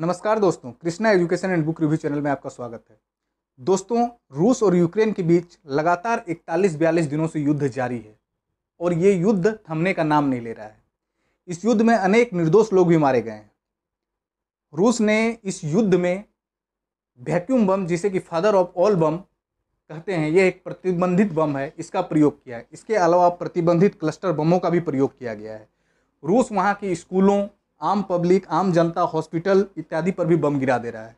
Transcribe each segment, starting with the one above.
नमस्कार दोस्तों Krishna education and book review channel में आपका स्वागत है दोस्तों रूस और यूक्रेन के बीच लगातार इकतालीस बयालीस दिनों से युद्ध जारी है और ये युद्ध थमने का नाम नहीं ले रहा है इस युद्ध में अनेक निर्दोष लोग भी मारे गए हैं रूस ने इस युद्ध में वैक्यूम बम जिसे कि फादर ऑफ ऑल बम कहते हैं यह एक प्रतिबंधित बम है इसका प्रयोग किया है इसके अलावा प्रतिबंधित क्लस्टर बमों का भी प्रयोग किया गया है रूस वहाँ के स्कूलों आम पब्लिक आम जनता हॉस्पिटल इत्यादि पर भी बम गिरा दे रहा है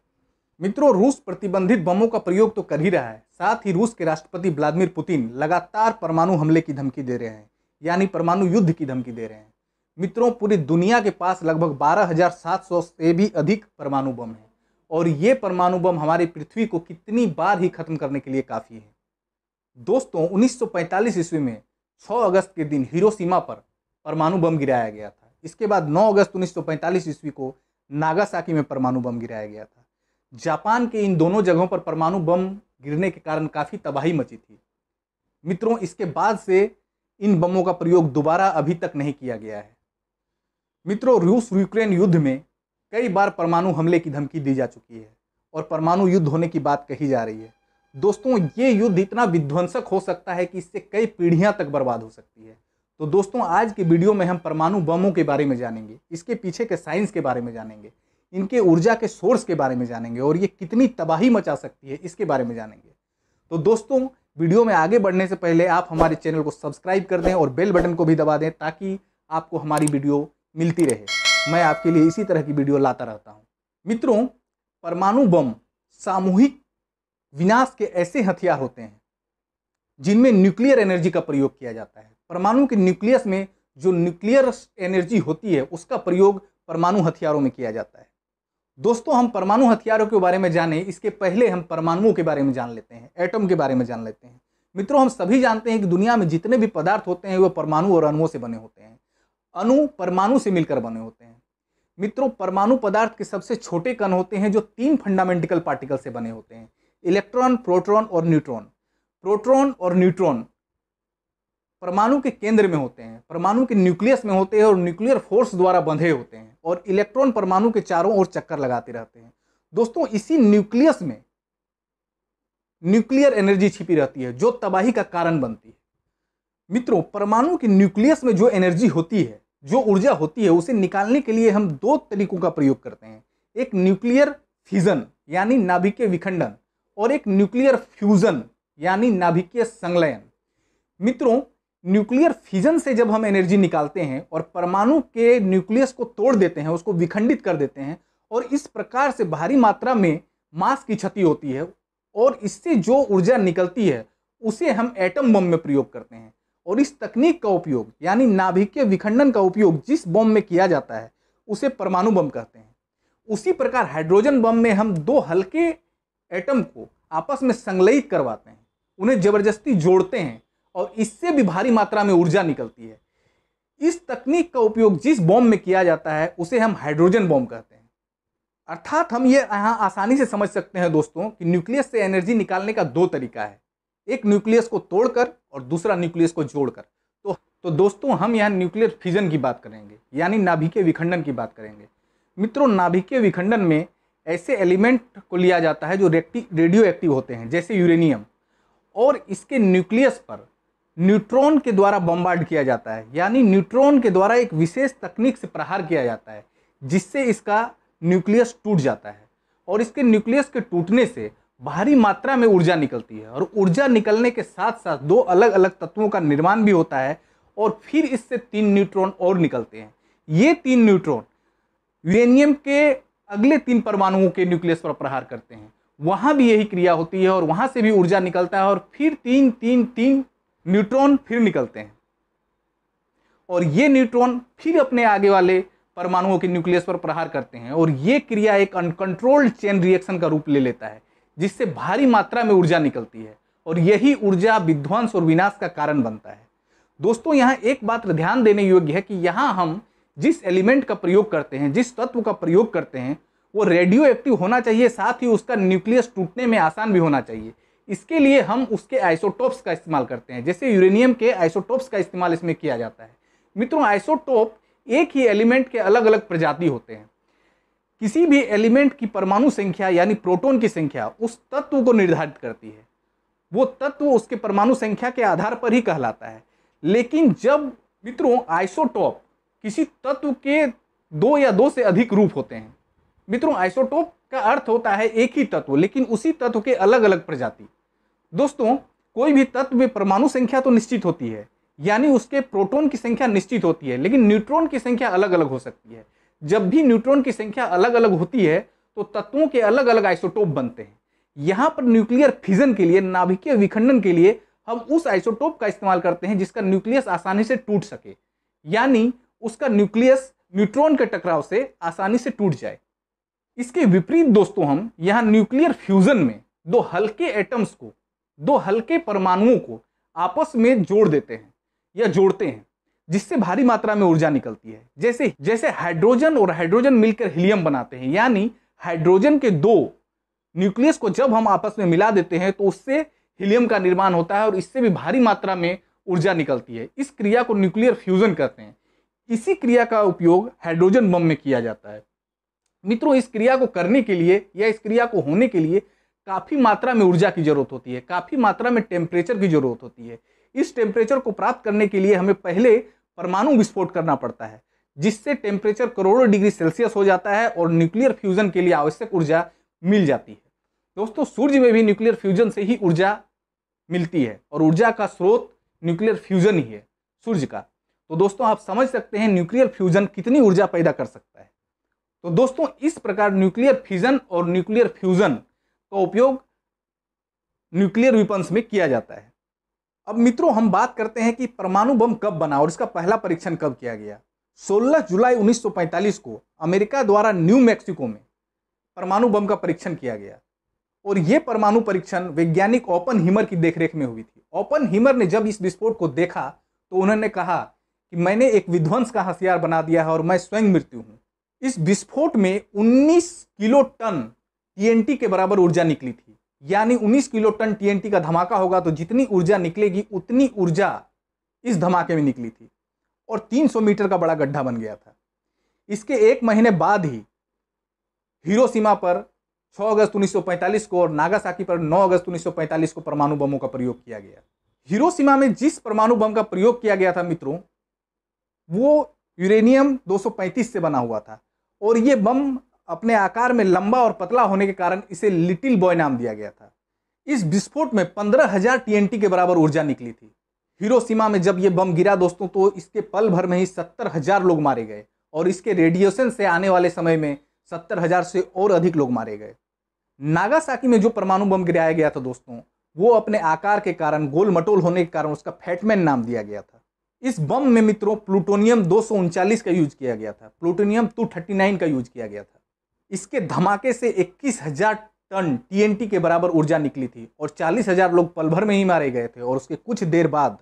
मित्रों रूस प्रतिबंधित बमों का प्रयोग तो कर ही रहा है साथ ही रूस के राष्ट्रपति व्लादिमिर पुतिन लगातार परमाणु हमले की धमकी दे रहे हैं यानी परमाणु युद्ध की धमकी दे रहे हैं मित्रों पूरी दुनिया के पास लगभग 12,700 से भी अधिक परमाणु बम हैं और ये परमाणु बम हमारी पृथ्वी को कितनी बार ही खत्म करने के लिए काफ़ी है दोस्तों 1945 ईस्वी में 6 अगस्त के दिन हिरोशिमा पर परमाणु बम गिराया गया था इसके बाद 9 अगस्त 1945 ईस्वी को नागासाकी में परमाणु बम गिराया गया था जापान के इन दोनों जगहों पर परमाणु बम गिरने के कारण काफ़ी तबाही मची थी मित्रों इसके बाद से इन बमों का प्रयोग दोबारा अभी तक नहीं किया गया है मित्रों रूस यूक्रेन युद्ध में कई बार परमाणु हमले की धमकी दी जा चुकी है और परमाणु युद्ध होने की बात कही जा रही है दोस्तों ये युद्ध इतना विध्वंसक हो सकता है कि इससे कई पीढ़ियां तक बर्बाद हो सकती है तो दोस्तों आज के वीडियो में हम परमाणु बमों के बारे में जानेंगे इसके पीछे के साइंस के बारे में जानेंगे इनके ऊर्जा के सोर्स के बारे में जानेंगे और ये कितनी तबाही मचा सकती है इसके बारे में जानेंगे तो दोस्तों वीडियो में आगे बढ़ने से पहले आप हमारे चैनल को सब्सक्राइब कर दें और बेल बटन को भी दबा दें ताकि आपको हमारी वीडियो मिलती रहे मैं आपके लिए इसी तरह की वीडियो लाता रहता हूँ मित्रों परमाणु बम सामूहिक विनाश के ऐसे हथियार होते हैं जिनमें न्यूक्लियर एनर्जी का प्रयोग किया जाता है परमाणु के न्यूक्लियस में जो न्यूक्लियर एनर्जी होती है उसका प्रयोग परमाणु हथियारों में किया जाता है दोस्तों हम परमाणु हथियारों के बारे में जाने इसके पहले हम परमाणुओं के बारे में जान लेते हैं एटम के बारे में जान लेते हैं मित्रों हम सभी जानते हैं कि दुनिया में जितने भी पदार्थ होते हैं वह परमाणु और अणुओं से बने होते हैं अणु परमाणु से मिलकर बने होते हैं मित्रों परमाणु पदार्थ के सबसे छोटे कण होते हैं जो तीन फंडामेंटिकल पार्टिकल से बने होते हैं इलेक्ट्रॉन प्रोटॉन और न्यूट्रॉन प्रोटॉन और न्यूट्रॉन परमाणु के केंद्र में होते हैं परमाणु के न्यूक्लियस में होते हैं और न्यूक्लियर फोर्स द्वारा बंधे होते हैं और इलेक्ट्रॉन परमाणु के चारों ओर चक्कर लगाते रहते हैं दोस्तों इसी न्यूक्लियस में न्यूक्लियर एनर्जी छिपी रहती है जो तबाही का कारण बनती है मित्रों परमाणु के न्यूक्लियस में जो एनर्जी होती है जो ऊर्जा होती है उसे निकालने के लिए हम दो तरीकों का प्रयोग करते हैं एक न्यूक्लियर फिजन यानी नाभिकीय विखंडन और एक न्यूक्लियर फ्यूजन यानी नाभिकीय संलयन मित्रों न्यूक्लियर फिजन से जब हम एनर्जी निकालते हैं और परमाणु के न्यूक्लियस को तोड़ देते हैं उसको विखंडित कर देते हैं और इस प्रकार से भारी मात्रा में मास की क्षति होती है और इससे जो ऊर्जा निकलती है उसे हम एटम बम में प्रयोग करते हैं और इस तकनीक का उपयोग यानी नाभिकीय विखंडन का उपयोग जिस बम में किया जाता है उसे परमाणु बम कहते हैं उसी प्रकार हाइड्रोजन बम में हम दो हल्के एटम को आपस में संलयित करवाते हैं उन्हें जबरदस्ती जोड़ते हैं और इससे भी भारी मात्रा में ऊर्जा निकलती है इस तकनीक का उपयोग जिस बॉम्ब में किया जाता है उसे हम हाइड्रोजन बॉम्ब कहते हैं अर्थात हम ये यहाँ आसानी से समझ सकते हैं दोस्तों कि न्यूक्लियस से एनर्जी निकालने का दो तरीका है एक न्यूक्लियस को तोड़कर और दूसरा न्यूक्लियस को जोड़कर तो तो दोस्तों हम यहाँ न्यूक्लियर फिजन की बात करेंगे यानी नाभिकीय विखंडन की बात करेंगे मित्रों नाभिकीय विखंडन में ऐसे एलिमेंट को लिया जाता है जो रेडियो एक्टिव होते हैं जैसे यूरेनियम और इसके न्यूक्लियस पर न्यूट्रॉन के द्वारा बम्बार्ड किया जाता है यानी न्यूट्रॉन के द्वारा एक विशेष तकनीक से प्रहार किया जाता है जिससे इसका न्यूक्लियस टूट जाता है और इसके न्यूक्लियस के टूटने से भारी मात्रा में ऊर्जा निकलती है और ऊर्जा निकलने के साथ साथ दो अलग अलग तत्वों का निर्माण भी होता है और फिर इससे तीन न्यूट्रॉन और निकलते हैं ये तीन न्यूट्रॉन यूरेनियम के अगले तीन परमाणुओं के न्यूक्लियस पर प्रहार करते हैं वहाँ भी यही क्रिया होती है और वहाँ से भी ऊर्जा निकलता है और फिर तीन तीन तीन न्यूट्रॉन फिर निकलते हैं और ये न्यूट्रॉन फिर अपने आगे वाले परमाणुओं के न्यूक्लियस पर प्रहार करते हैं और ये क्रिया एक अनकंट्रोल्ड चेन रिएक्शन का रूप ले लेता है जिससे भारी मात्रा में ऊर्जा निकलती है और यही ऊर्जा विध्वंस और विनाश का कारण बनता है दोस्तों यहाँ एक बात ध्यान देने योग्य है कि यहाँ हम जिस एलिमेंट का प्रयोग करते हैं जिस तत्व का प्रयोग करते हैं वो रेडियो एक्टिव होना चाहिए साथ ही उसका न्यूक्लियस टूटने में आसान भी होना चाहिए इसके लिए हम उसके आइसोटोप्स का इस्तेमाल करते हैं जैसे यूरेनियम के आइसोटोप्स का इस्तेमाल इसमें किया जाता है मित्रों आइसोटोप एक ही एलिमेंट के अलग अलग प्रजाति होते हैं किसी भी एलिमेंट की परमाणु संख्या यानी प्रोटोन की संख्या उस तत्व को निर्धारित करती है वो तत्व उसके परमाणु संख्या के आधार पर ही कहलाता है लेकिन जब मित्रों आइसोटॉप किसी तत्व के दो या दो से अधिक रूप होते हैं मित्रों आइसोटोप का अर्थ होता है एक ही तत्व लेकिन उसी तत्व के अलग अलग प्रजाति दोस्तों कोई भी तत्व में परमाणु संख्या तो निश्चित होती है यानी उसके प्रोटॉन की संख्या निश्चित होती है लेकिन न्यूट्रॉन की संख्या अलग अलग हो सकती है जब भी न्यूट्रॉन की संख्या अलग अलग होती है तो तत्वों के अलग अलग आइसोटोप बनते हैं यहाँ पर न्यूक्लियर फिजन के लिए नाभिकीय विखंडन के लिए हम उस आइसोटोप का इस्तेमाल करते हैं जिसका न्यूक्लियस आसानी से टूट सके यानी उसका न्यूक्लियस न्यूट्रॉन के टकराव से आसानी से टूट जाए इसके विपरीत दोस्तों हम यहाँ न्यूक्लियर फ्यूजन में दो हल्के एटम्स को दो हल्के परमाणुओं को आपस में जोड़ देते हैं या जोड़ते हैं जिससे भारी मात्रा में ऊर्जा निकलती है जैसे जैसे हाइड्रोजन और हाइड्रोजन मिलकर हीलियम बनाते हैं यानी हाइड्रोजन के दो न्यूक्लियस को जब हम आपस में मिला देते हैं तो उससे हीलियम का निर्माण होता है और इससे भी भारी मात्रा में ऊर्जा निकलती है इस क्रिया को न्यूक्लियर फ्यूजन कहते हैं इसी क्रिया का उपयोग हाइड्रोजन बम में किया जाता है मित्रों इस क्रिया को करने के लिए या इस क्रिया को होने के लिए काफ़ी मात्रा में ऊर्जा की ज़रूरत होती है काफ़ी मात्रा में टेम्परेचर की ज़रूरत होती है इस टेम्परेचर को प्राप्त करने के लिए हमें पहले परमाणु विस्फोट करना पड़ता है जिससे टेम्परेचर करोड़ों डिग्री सेल्सियस हो जाता है और न्यूक्लियर फ्यूजन के लिए आवश्यक ऊर्जा मिल जाती है दोस्तों सूर्य में भी न्यूक्लियर फ्यूजन से ही ऊर्जा मिलती है और ऊर्जा का स्रोत न्यूक्लियर फ्यूजन ही है सूर्य का तो दोस्तों आप समझ सकते हैं न्यूक्लियर फ्यूजन कितनी ऊर्जा पैदा कर सकता है तो दोस्तों इस प्रकार न्यूक्लियर फ्यूजन और न्यूक्लियर फ्यूजन का उपयोग न्यूक्लियर विपन्स में किया जाता है अब मित्रों हम बात करते हैं कि परमाणु बम कब बना और इसका पहला परीक्षण कब किया गया 16 जुलाई 1945 को अमेरिका द्वारा न्यू मैक्सिको में परमाणु बम का परीक्षण किया गया और यह परमाणु परीक्षण वैज्ञानिक ओपन हीमर की देखरेख में हुई थी ओपन हीमर ने जब इस विस्फोट को देखा तो उन्होंने कहा कि मैंने एक विध्वंस का हथियार बना दिया है और मैं स्वयं मृत्यु हूं इस विस्फोट में 19 किलो टन टीएनटी के बराबर ऊर्जा निकली थी यानी 19 किलो टन टीएनटी का धमाका होगा तो जितनी ऊर्जा निकलेगी उतनी ऊर्जा इस धमाके में निकली थी और 300 मीटर का बड़ा गड्ढा बन गया था इसके एक महीने बाद ही हिरोसीमा पर 6 अगस्त 1945 को और नागासाकी पर 9 अगस्त 1945 को परमाणु बमों का प्रयोग किया गया सीमा में जिस परमाणु बम का प्रयोग किया गया था मित्रों वो यूरेनियम 235 से बना हुआ था और ये बम अपने आकार में लंबा और पतला होने के कारण इसे लिटिल बॉय नाम दिया गया था इस विस्फोट में पंद्रह हजार टी के बराबर ऊर्जा निकली थी सीमा में जब ये बम गिरा दोस्तों तो इसके पल भर में ही सत्तर हजार लोग मारे गए और इसके रेडिएशन से आने वाले समय में सत्तर हजार से और अधिक लोग मारे गए नागासाकी में जो परमाणु बम गिराया गया था दोस्तों वो अपने आकार के कारण गोल मटोल होने के कारण उसका फैटमैन नाम दिया गया था इस बम में मित्रों प्लूटोनियम दो का यूज किया गया था प्लूटोनियम टू का यूज किया गया था इसके धमाके से 21,000 टन टीएनटी के बराबर ऊर्जा निकली थी और 40,000 लोग पल भर में ही मारे गए थे और उसके कुछ देर बाद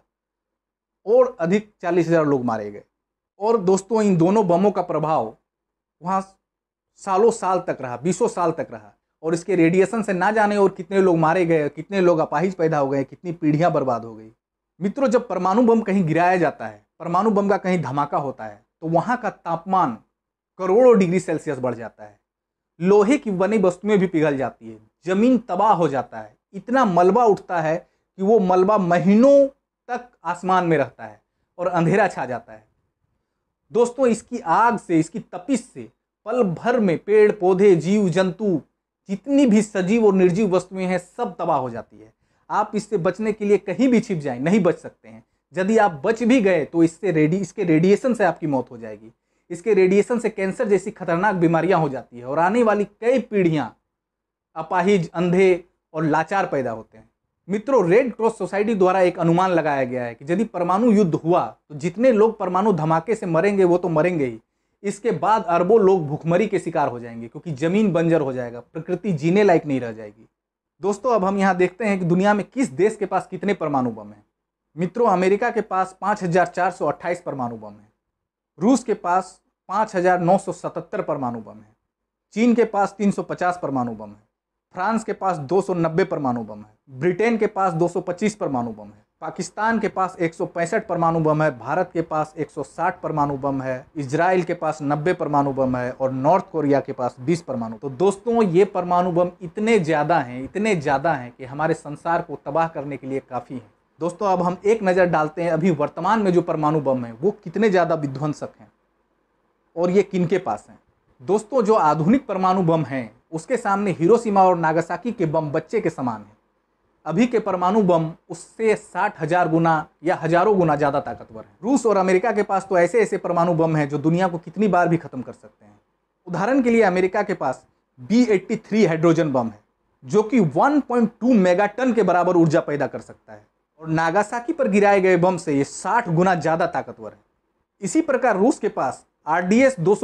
और अधिक 40,000 लोग मारे गए और दोस्तों इन दोनों बमों का प्रभाव वहाँ सालों साल तक रहा बीसों साल तक रहा और इसके रेडिएशन से ना जाने और कितने लोग मारे गए कितने लोग अपाहिज पैदा हो गए कितनी पीढ़ियाँ बर्बाद हो गई मित्रों जब परमाणु बम कहीं गिराया जाता है परमाणु बम का कहीं धमाका होता है तो वहाँ का तापमान करोड़ों डिग्री सेल्सियस बढ़ जाता है लोहे की बनी वस्तुएं भी पिघल जाती है जमीन तबाह हो जाता है इतना मलबा उठता है कि वो मलबा महीनों तक आसमान में रहता है और अंधेरा छा जाता है दोस्तों इसकी आग से इसकी तपिश से पल भर में पेड़ पौधे जीव जंतु जितनी भी सजीव और निर्जीव वस्तुएं हैं सब तबाह हो जाती है आप इससे बचने के लिए कहीं भी छिप जाएं नहीं बच सकते हैं यदि आप बच भी गए तो इससे रेडी इसके रेडिएशन से आपकी मौत हो जाएगी इसके रेडिएशन से कैंसर जैसी खतरनाक बीमारियां हो जाती है और आने वाली कई पीढ़ियां अपाहिज अंधे और लाचार पैदा होते हैं मित्रों रेड क्रॉस सोसाइटी द्वारा एक अनुमान लगाया गया है कि यदि परमाणु युद्ध हुआ तो जितने लोग परमाणु धमाके से मरेंगे वो तो मरेंगे ही इसके बाद अरबों लोग भुखमरी के शिकार हो जाएंगे क्योंकि ज़मीन बंजर हो जाएगा प्रकृति जीने लायक नहीं रह जाएगी दोस्तों अब हम यहाँ देखते हैं कि दुनिया में किस देश के पास कितने परमाणु बम हैं मित्रों अमेरिका के पास पाँच परमाणु बम हैं रूस के पास 5,977 परमाणु बम है चीन के पास 350 परमाणु बम है फ्रांस के पास 290 परमाणु बम है ब्रिटेन के पास 225 परमाणु बम है पाकिस्तान के पास एक परमाणु बम है भारत के पास 160 परमाणु बम है इसराइल के पास 90 परमाणु बम है और नॉर्थ कोरिया के पास 20 परमाणु तो दोस्तों ये परमाणु बम इतने ज़्यादा हैं इतने ज़्यादा हैं कि हमारे संसार को तबाह करने के लिए काफ़ी हैं दोस्तों अब हम एक नज़र डालते हैं अभी वर्तमान में जो परमाणु बम हैं वो कितने ज़्यादा विध्वंसक हैं और ये किन के पास हैं दोस्तों जो आधुनिक परमाणु बम हैं उसके सामने हिरोशिमा और नागासाकी के बम बच्चे के समान हैं अभी के परमाणु बम उससे साठ हजार गुना या हजारों गुना ज़्यादा ताकतवर हैं रूस और अमेरिका के पास तो ऐसे ऐसे परमाणु बम हैं जो दुनिया को कितनी बार भी ख़त्म कर सकते हैं उदाहरण के लिए अमेरिका के पास B eighty three hydrogen bomb है जो कि 1.2 मेगा टन के बराबर ऊर्जा पैदा कर सकता है और नागासाकी पर गिराए गए बम से ये 60 गुना ज़्यादा ताकतवर है इसी प्रकार रूस के पास आर डी एस दो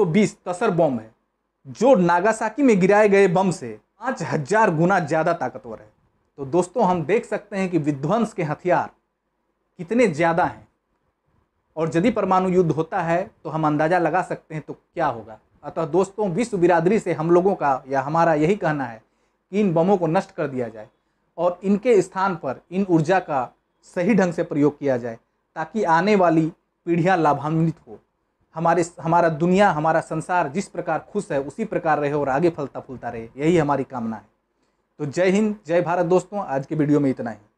तसर बम है जो नागासाकी में गिराए गए बम से पाँच हजार गुना ज़्यादा ताकतवर है तो दोस्तों हम देख सकते हैं कि विध्वंस के हथियार कितने ज़्यादा हैं और यदि परमाणु युद्ध होता है तो हम अंदाज़ा लगा सकते हैं तो क्या होगा अतः दोस्तों विश्व बिरादरी से हम लोगों का या हमारा यही कहना है कि इन बमों को नष्ट कर दिया जाए और इनके स्थान पर इन ऊर्जा का सही ढंग से प्रयोग किया जाए ताकि आने वाली पीढ़ियाँ लाभान्वित हो हमारे हमारा दुनिया हमारा संसार जिस प्रकार खुश है उसी प्रकार रहे और आगे फलता फूलता रहे यही हमारी कामना है तो जय हिंद जय भारत दोस्तों आज के वीडियो में इतना ही